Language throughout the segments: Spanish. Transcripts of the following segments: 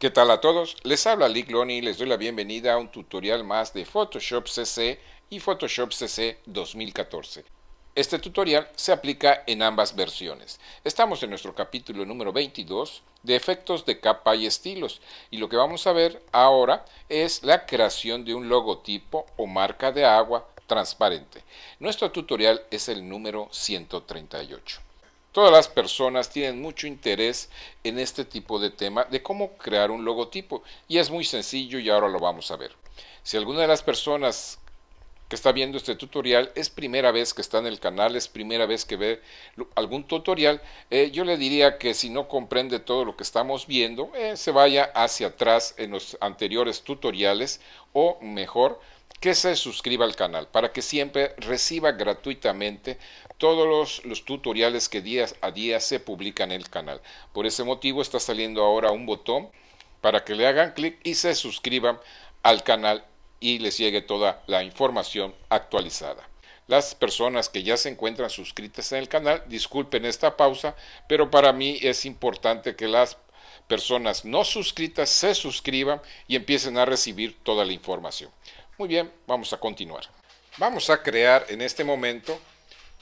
¿Qué tal a todos? Les habla Lick y les doy la bienvenida a un tutorial más de Photoshop CC y Photoshop CC 2014. Este tutorial se aplica en ambas versiones. Estamos en nuestro capítulo número 22 de efectos de capa y estilos y lo que vamos a ver ahora es la creación de un logotipo o marca de agua transparente. Nuestro tutorial es el número 138. Todas las personas tienen mucho interés en este tipo de tema de cómo crear un logotipo y es muy sencillo y ahora lo vamos a ver. Si alguna de las personas que está viendo este tutorial es primera vez que está en el canal, es primera vez que ve algún tutorial, eh, yo le diría que si no comprende todo lo que estamos viendo, eh, se vaya hacia atrás en los anteriores tutoriales o mejor, que se suscriba al canal para que siempre reciba gratuitamente todos los, tutoriales que día a día se publican en el canal. Por ese motivo está saliendo ahora un botón para que le hagan clic y se suscriban al canal y les llegue toda la información actualizada. Las personas que ya se encuentran suscritas en el canal, disculpen esta pausa, pero para mí es importante que las personas no suscritas se suscriban y empiecen a recibir toda la información. Muy bien, vamos a continuar. Vamos a crear en este momento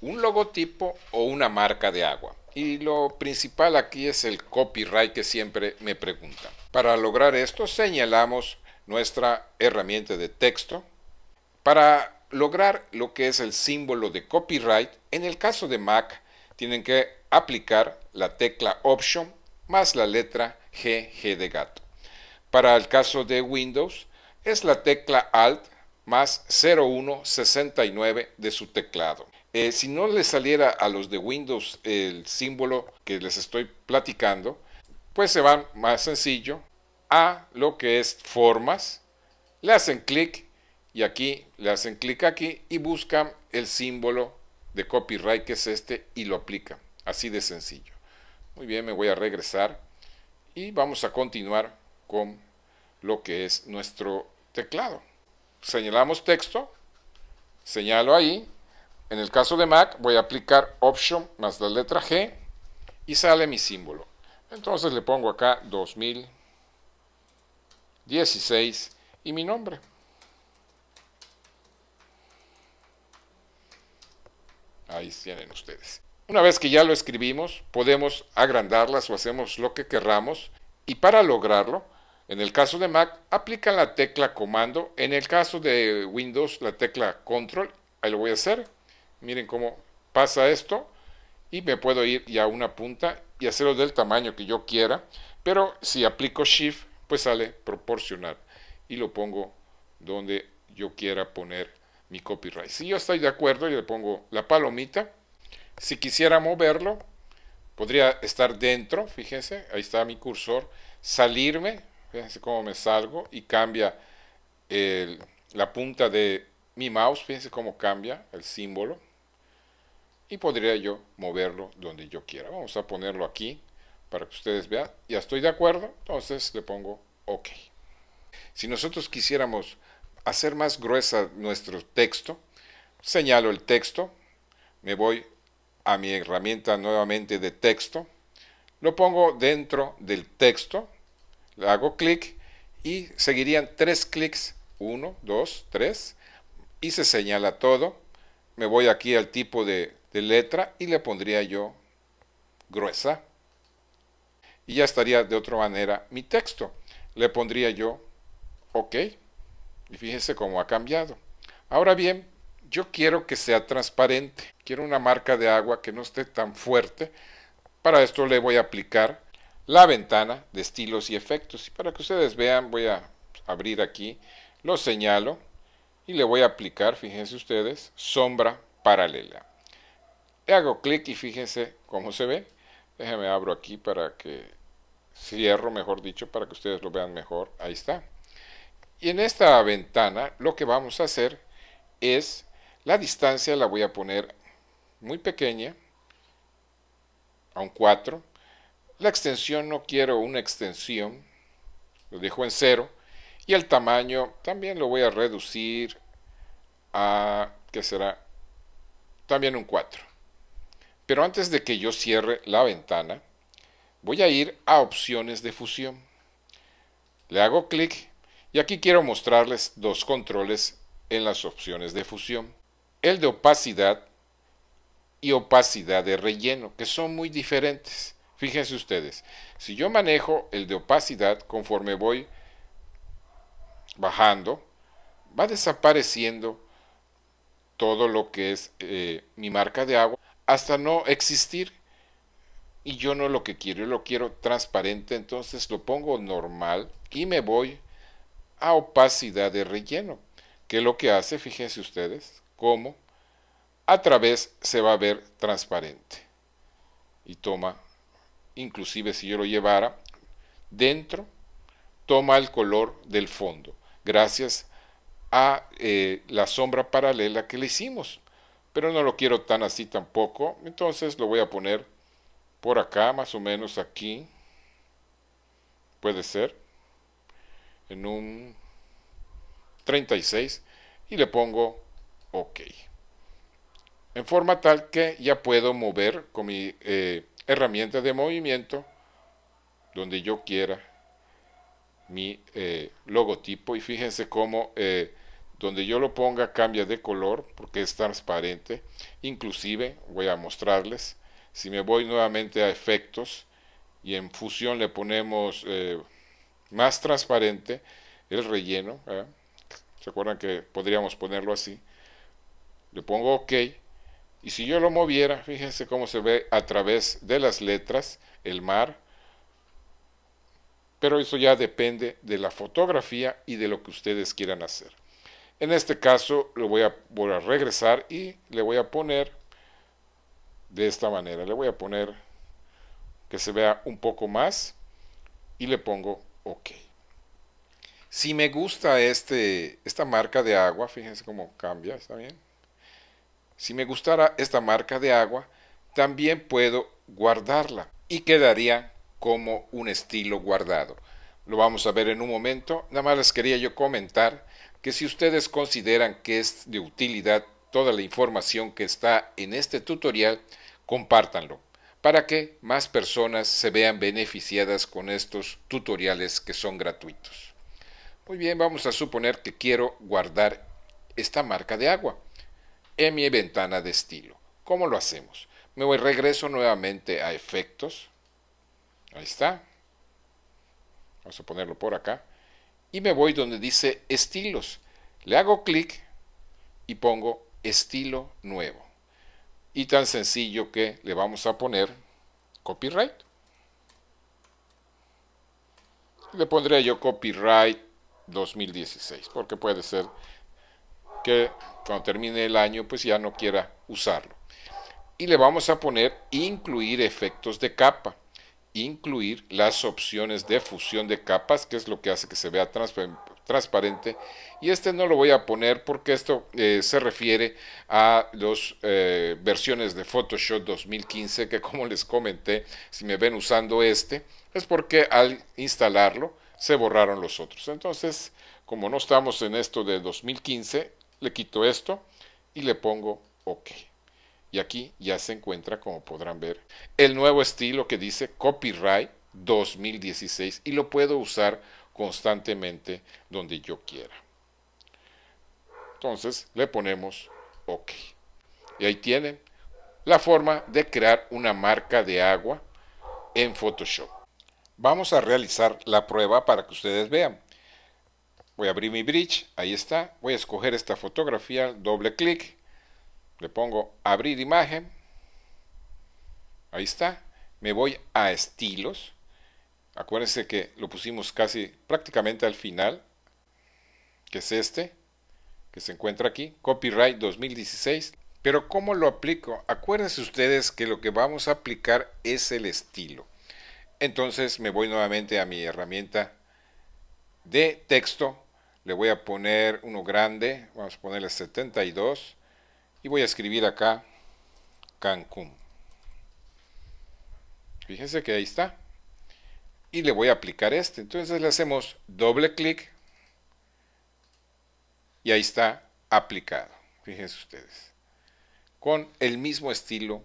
un logotipo o una marca de agua. Y lo principal aquí es el copyright que siempre me preguntan. Para lograr esto señalamos nuestra herramienta de texto. Para lograr lo que es el símbolo de copyright, en el caso de Mac tienen que aplicar la tecla Option más la letra GG G de gato. Para el caso de Windows es la tecla Alt más 0169 de su teclado. Eh, si no les saliera a los de Windows el símbolo que les estoy platicando, pues se van más sencillo a lo que es formas, le hacen clic y aquí le hacen clic aquí y buscan el símbolo de copyright que es este y lo aplican. Así de sencillo. Muy bien, me voy a regresar y vamos a continuar con lo que es nuestro teclado. Señalamos texto, señalo ahí. En el caso de Mac voy a aplicar Option más la letra G y sale mi símbolo. Entonces le pongo acá 2016 y mi nombre. Ahí tienen ustedes. Una vez que ya lo escribimos, podemos agrandarlas o hacemos lo que querramos. Y para lograrlo, en el caso de Mac, aplica la tecla comando. En el caso de Windows, la tecla control. Ahí lo voy a hacer. Miren cómo pasa esto. Y me puedo ir ya a una punta y hacerlo del tamaño que yo quiera. Pero si aplico Shift, pues sale Proporcionar Y lo pongo donde yo quiera poner mi copyright. Si yo estoy de acuerdo, yo le pongo la palomita. Si quisiera moverlo, podría estar dentro. Fíjense, ahí está mi cursor. Salirme, Fíjense cómo me salgo y cambia la punta de mi mouse. Fíjense cómo cambia el símbolo. Y podría yo moverlo donde yo quiera. Vamos a ponerlo aquí para que ustedes vean. Ya estoy de acuerdo. Entonces le pongo OK. Si nosotros quisiéramos hacer más gruesa nuestro texto, señalo el texto, me voy a mi herramienta nuevamente de texto, lo pongo dentro del texto hago clic y seguirían tres clics, uno, dos, tres y se señala todo. Me voy aquí al tipo de, de letra y le pondría yo gruesa. Y ya estaría de otra manera mi texto. Le pondría yo OK. Y fíjense cómo ha cambiado. Ahora bien, yo quiero que sea transparente. Quiero una marca de agua que no esté tan fuerte. Para esto le voy a aplicar la ventana de estilos y efectos. Y para que ustedes vean, voy a abrir aquí, lo señalo y le voy a aplicar, fíjense ustedes, sombra paralela. Le hago clic y fíjense cómo se ve. Déjenme abro aquí para que cierro, mejor dicho, para que ustedes lo vean mejor. Ahí está. Y en esta ventana lo que vamos a hacer es la distancia la voy a poner muy pequeña, a un 4. La extensión no quiero una extensión, lo dejo en cero. Y el tamaño también lo voy a reducir a, que será? También un 4. Pero antes de que yo cierre la ventana, voy a ir a opciones de fusión. Le hago clic y aquí quiero mostrarles dos controles en las opciones de fusión. El de opacidad y opacidad de relleno, que son muy diferentes. Fíjense ustedes, si yo manejo el de opacidad conforme voy bajando, va desapareciendo todo lo que es eh, mi marca de agua hasta no existir. Y yo no lo que quiero, yo lo quiero transparente, entonces lo pongo normal y me voy a opacidad de relleno, que lo que hace, fíjense ustedes, cómo a través se va a ver transparente y toma inclusive si yo lo llevara, dentro toma el color del fondo, gracias a eh, la sombra paralela que le hicimos. Pero no lo quiero tan así tampoco, entonces lo voy a poner por acá, más o menos aquí, puede ser, en un 36 y le pongo OK. En forma tal que ya puedo mover con mi eh, herramientas de movimiento donde yo quiera mi eh, logotipo y fíjense cómo eh, donde yo lo ponga cambia de color porque es transparente inclusive voy a mostrarles si me voy nuevamente a efectos y en fusión le ponemos eh, más transparente el relleno se acuerdan que podríamos ponerlo así le pongo ok y si yo lo moviera, fíjense cómo se ve a través de las letras el mar. Pero eso ya depende de la fotografía y de lo que ustedes quieran hacer. En este caso lo voy a, volver a regresar y le voy a poner de esta manera. Le voy a poner que se vea un poco más y le pongo OK. Si me gusta este, esta marca de agua, fíjense cómo cambia, ¿está bien? Si me gustara esta marca de agua, también puedo guardarla y quedaría como un estilo guardado. Lo vamos a ver en un momento. Nada más les quería yo comentar que si ustedes consideran que es de utilidad toda la información que está en este tutorial, compártanlo para que más personas se vean beneficiadas con estos tutoriales que son gratuitos. Muy bien, vamos a suponer que quiero guardar esta marca de agua en mi ventana de estilo. ¿Cómo lo hacemos? Me voy, regreso nuevamente a efectos. Ahí está. Vamos a ponerlo por acá. Y me voy donde dice estilos. Le hago clic y pongo estilo nuevo. Y tan sencillo que le vamos a poner copyright. Le pondré yo copyright 2016, porque puede ser que cuando termine el año pues ya no quiera usarlo. Y le vamos a poner incluir efectos de capa, incluir las opciones de fusión de capas, que es lo que hace que se vea transparente. Y este no lo voy a poner porque esto eh, se refiere a las eh, versiones de Photoshop 2015, que como les comenté, si me ven usando este, es porque al instalarlo se borraron los otros. Entonces, como no estamos en esto de 2015, le quito esto y le pongo OK. Y aquí ya se encuentra, como podrán ver, el nuevo estilo que dice Copyright 2016 y lo puedo usar constantemente donde yo quiera. Entonces le ponemos OK. Y ahí tienen la forma de crear una marca de agua en Photoshop. Vamos a realizar la prueba para que ustedes vean. Voy a abrir mi bridge, ahí está. Voy a escoger esta fotografía, doble clic. Le pongo abrir imagen. Ahí está. Me voy a estilos. Acuérdense que lo pusimos casi prácticamente al final, que es este, que se encuentra aquí, copyright 2016. Pero ¿cómo lo aplico? Acuérdense ustedes que lo que vamos a aplicar es el estilo. Entonces me voy nuevamente a mi herramienta de texto le voy a poner uno grande, vamos a ponerle 72 y voy a escribir acá Cancún. Fíjense que ahí está. Y le voy a aplicar este. Entonces le hacemos doble clic y ahí está aplicado. Fíjense ustedes. Con el mismo estilo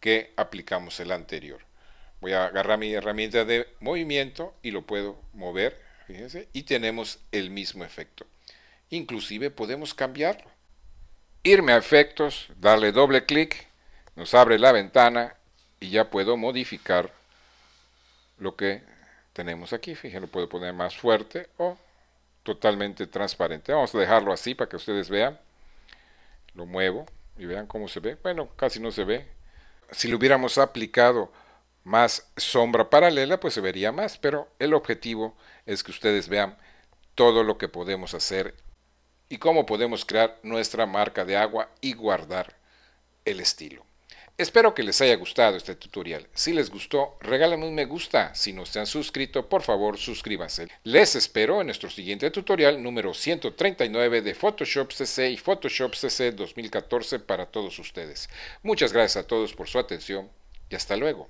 que aplicamos el anterior. Voy a agarrar mi herramienta de movimiento y lo puedo mover Fíjense, y tenemos el mismo efecto. Inclusive podemos cambiarlo. Irme a efectos, darle doble clic, nos abre la ventana y ya puedo modificar lo que tenemos aquí. Fíjense, lo puedo poner más fuerte o totalmente transparente. Vamos a dejarlo así para que ustedes vean. Lo muevo y vean cómo se ve. Bueno, casi no se ve. Si lo hubiéramos aplicado más sombra paralela, pues se vería más, pero el objetivo es que ustedes vean todo lo que podemos hacer y cómo podemos crear nuestra marca de agua y guardar el estilo. Espero que les haya gustado este tutorial. Si les gustó, regálame un me gusta. Si no se han suscrito, por favor suscríbanse. Les espero en nuestro siguiente tutorial número 139 de Photoshop CC y Photoshop CC 2014 para todos ustedes. Muchas gracias a todos por su atención y hasta luego.